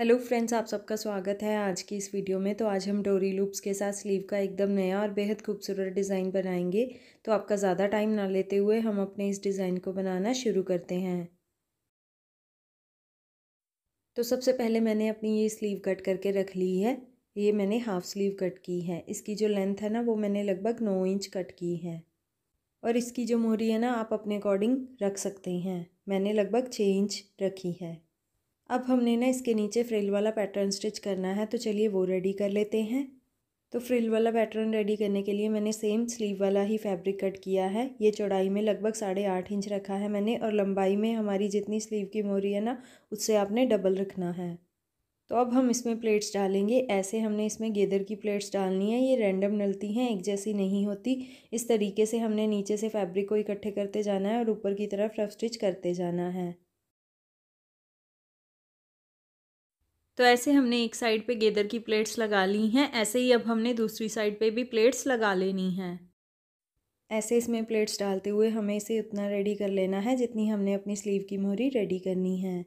hello friends आप सबका स्वागत है आज की इस वीडियो में तो आज हम डोरी लूप्स के साथ स्लीव का एकदम नया और बेहद खूबसूरत डिज़ाइन बनाएंगे तो आपका ज़्यादा टाइम ना लेते हुए हम अपने इस डिज़ाइन को बनाना शुरू करते हैं तो सबसे पहले मैंने अपनी ये स्लीव कट करके रख ली है ये मैंने हाफ़ स्लीव कट की है इसकी जो लेंथ है ना वो मैंने लगभग नौ इंच कट की है और इसकी जो मोहरी है ना आप अपने अकॉर्डिंग रख सकते हैं मैंने लगभग छः इंच रखी है अब हमने ना इसके नीचे फ्रिल वाला पैटर्न स्टिच करना है तो चलिए वो रेडी कर लेते हैं तो फ्रिल वाला पैटर्न रेडी करने के लिए मैंने सेम स्लीव वाला ही फैब्रिक कट किया है ये चौड़ाई में लगभग साढ़े आठ इंच रखा है मैंने और लंबाई में हमारी जितनी स्लीव की मोरी है ना उससे आपने डबल रखना है तो अब हम इसमें प्लेट्स डालेंगे ऐसे हमने इसमें गेदर की प्लेट्स डालनी है ये रैंडम नलती हैं एक जैसी नहीं होती इस तरीके से हमने नीचे से फैब्रिक को इकट्ठे करते जाना है और ऊपर की तरफ रफ स्टिच करते जाना है तो ऐसे हमने एक साइड पे गेदर की प्लेट्स लगा ली हैं ऐसे ही अब हमने दूसरी साइड पे भी प्लेट्स लगा लेनी हैं ऐसे इसमें प्लेट्स डालते हुए हमें इसे उतना रेडी कर लेना है जितनी हमने अपनी स्लीव की मोहरी रेडी करनी है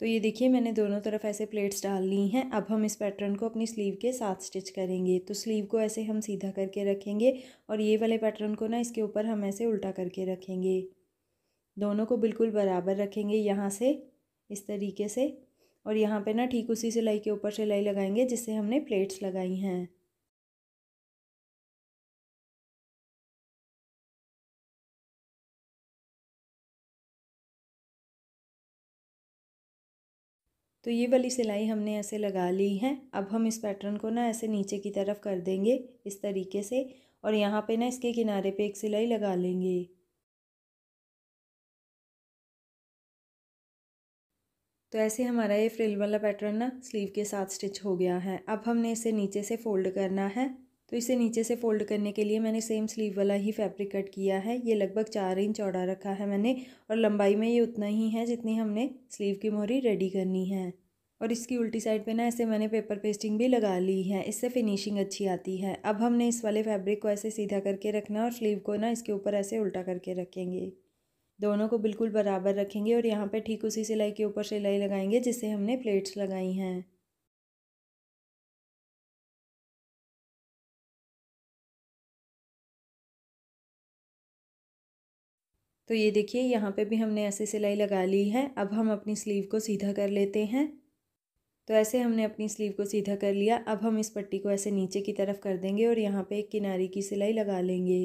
तो ये देखिए मैंने दोनों तरफ ऐसे प्लेट्स डाल ली हैं अब हम इस पैटर्न को अपनी स्लीव के साथ स्टिच करेंगे तो स्लीव को ऐसे हम सीधा करके रखेंगे और ये वाले पैटर्न को ना इसके ऊपर हम ऐसे उल्टा करके रखेंगे दोनों को बिल्कुल बराबर रखेंगे यहाँ से इस तरीके से और यहाँ पे ना ठीक उसी सिलाई के ऊपर सिलाई लगाएंगे जिससे हमने प्लेट्स लगाई हैं तो ये वाली सिलाई हमने ऐसे लगा ली है अब हम इस पैटर्न को ना ऐसे नीचे की तरफ कर देंगे इस तरीके से और यहाँ पे ना इसके किनारे पे एक सिलाई लगा लेंगे तो ऐसे हमारा ये फ्रिल वाला पैटर्न ना स्लीव के साथ स्टिच हो गया है अब हमने इसे नीचे से फोल्ड करना है तो इसे नीचे से फोल्ड करने के लिए मैंने सेम स्लीव वाला ही फैब्रिक कट किया है ये लगभग चार इंच चौड़ा रखा है मैंने और लंबाई में ये उतना ही है जितनी हमने स्लीव की मोहरी रेडी करनी है और इसकी उल्टी साइड पे ना ऐसे मैंने पेपर पेस्टिंग भी लगा ली है इससे फिनिशिंग अच्छी आती है अब हमने इस वाले फैब्रिक को ऐसे सीधा करके रखना और स्लीव को ना इसके ऊपर ऐसे उल्टा करके रखेंगे दोनों को बिल्कुल बराबर रखेंगे और यहाँ पे ठीक उसी सिलाई के ऊपर सिलाई लगाएंगे जिसे हमने प्लेट्स लगाई हैं तो ये देखिए यहाँ पे भी हमने ऐसे सिलाई लगा ली है अब हम अपनी स्लीव को सीधा कर लेते हैं तो ऐसे हमने अपनी स्लीव को सीधा कर लिया अब हम इस पट्टी को ऐसे नीचे की तरफ कर देंगे और यहाँ पे एक किनारी की सिलाई लगा लेंगे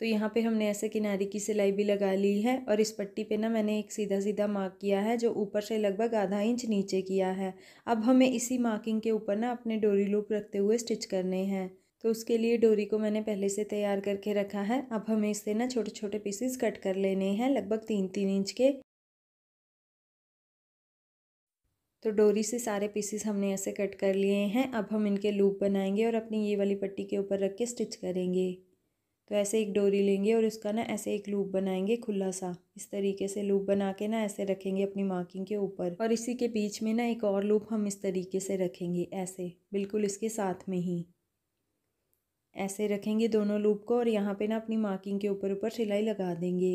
तो यहाँ पे हमने ऐसे किनारे की सिलाई भी लगा ली है और इस पट्टी पे ना मैंने एक सीधा सीधा मार्क किया है जो ऊपर से लगभग आधा इंच नीचे किया है अब हमें इसी मार्किंग के ऊपर ना अपने डोरी लूप रखते हुए स्टिच करने हैं तो उसके लिए डोरी को मैंने पहले से तैयार करके रखा है अब हमें इससे ना छोटे छोटे पीसेस कट कर लेने हैं लगभग तीन तीन इंच के तो डोरी से सारे पीसेस हमने ऐसे कट कर लिए हैं अब हम इनके लूप बनाएंगे और अपनी ये वाली पट्टी के ऊपर रख के स्टिच करेंगे तो ऐसे एक डोरी लेंगे और इसका ना ऐसे एक लूप बनाएंगे खुला सा इस तरीके से लूप बना के ना ऐसे रखेंगे अपनी मार्किंग के ऊपर और इसी के बीच में ना एक और लूप हम इस तरीके से रखेंगे ऐसे बिल्कुल इसके साथ में ही ऐसे रखेंगे दोनों लूप को और यहाँ पे ना अपनी मार्किंग के ऊपर ऊपर सिलाई लगा देंगे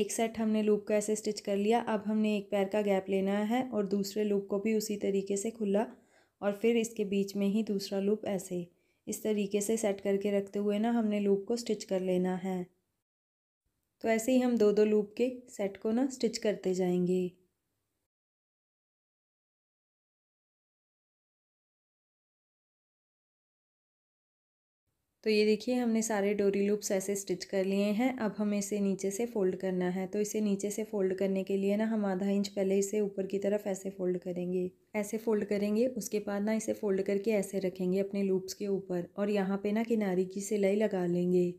एक सेट हमने लूप का ऐसे स्टिच कर लिया अब हमने एक पैर का गैप लेना है और दूसरे लूप को भी उसी तरीके से खुला और फिर इसके बीच में ही दूसरा लूप ऐसे इस तरीके से सेट करके रखते हुए ना हमने लूप को स्टिच कर लेना है तो ऐसे ही हम दो दो लूप के सेट को ना स्टिच करते जाएंगे तो ये देखिए हमने सारे डोरी लूप्स ऐसे स्टिच कर लिए हैं अब हमें इसे नीचे से फ़ोल्ड करना है तो इसे नीचे से फ़ोल्ड करने के लिए ना हम आधा इंच पहले इसे ऊपर की तरफ ऐसे फ़ोल्ड करेंगे ऐसे फ़ोल्ड करेंगे उसके बाद ना इसे फ़ोल्ड करके ऐसे रखेंगे अपने लूप्स के ऊपर और यहाँ पे ना किनारी की सिलाई लगा लेंगे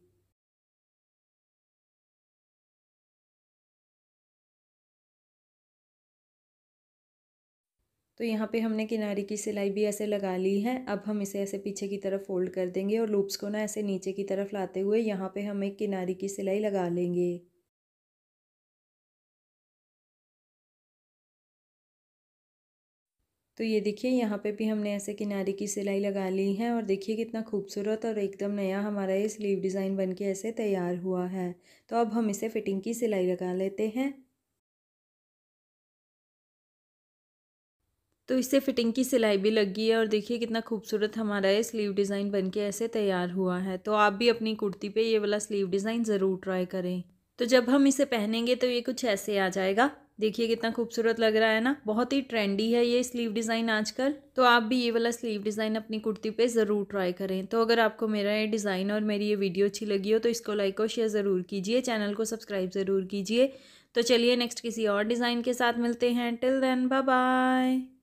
तो यहाँ पे हमने किनारे की सिलाई भी ऐसे लगा ली है अब हम इसे ऐसे पीछे की तरफ फोल्ड कर देंगे और लूप्स को ना ऐसे नीचे की तरफ लाते हुए यहाँ पे हम एक किनारे की सिलाई लगा लेंगे तो ये देखिए यहाँ पे भी हमने ऐसे किनारे की सिलाई लगा ली है और देखिए कितना खूबसूरत और एकदम नया हमारा ये स्लीव डिज़ाइन बन के ऐसे तैयार हुआ है तो अब हम इसे फिटिंग की सिलाई लगा लेते हैं तो इससे फिटिंग की सिलाई भी लगी है और देखिए कितना खूबसूरत हमारा ये स्लीव डिज़ाइन बनके ऐसे तैयार हुआ है तो आप भी अपनी कुर्ती पे ये वाला स्लीव डिज़ाइन ज़रूर ट्राई करें तो जब हम इसे पहनेंगे तो ये कुछ ऐसे आ जाएगा देखिए कितना खूबसूरत लग रहा है ना बहुत ही ट्रेंडी है ये स्लीव डिज़ाइन आजकल तो आप भी ये वाला स्लीव डिज़ाइन अपनी कुर्ती पे ज़रूर ट्राई करें तो अगर आपको मेरा ये डिज़ाइन और मेरी ये वीडियो अच्छी लगी हो तो इसको लाइक और शेयर ज़रूर कीजिए चैनल को सब्सक्राइब ज़रूर कीजिए तो चलिए नेक्स्ट किसी और डिज़ाइन के साथ मिलते हैं टिल देन बाय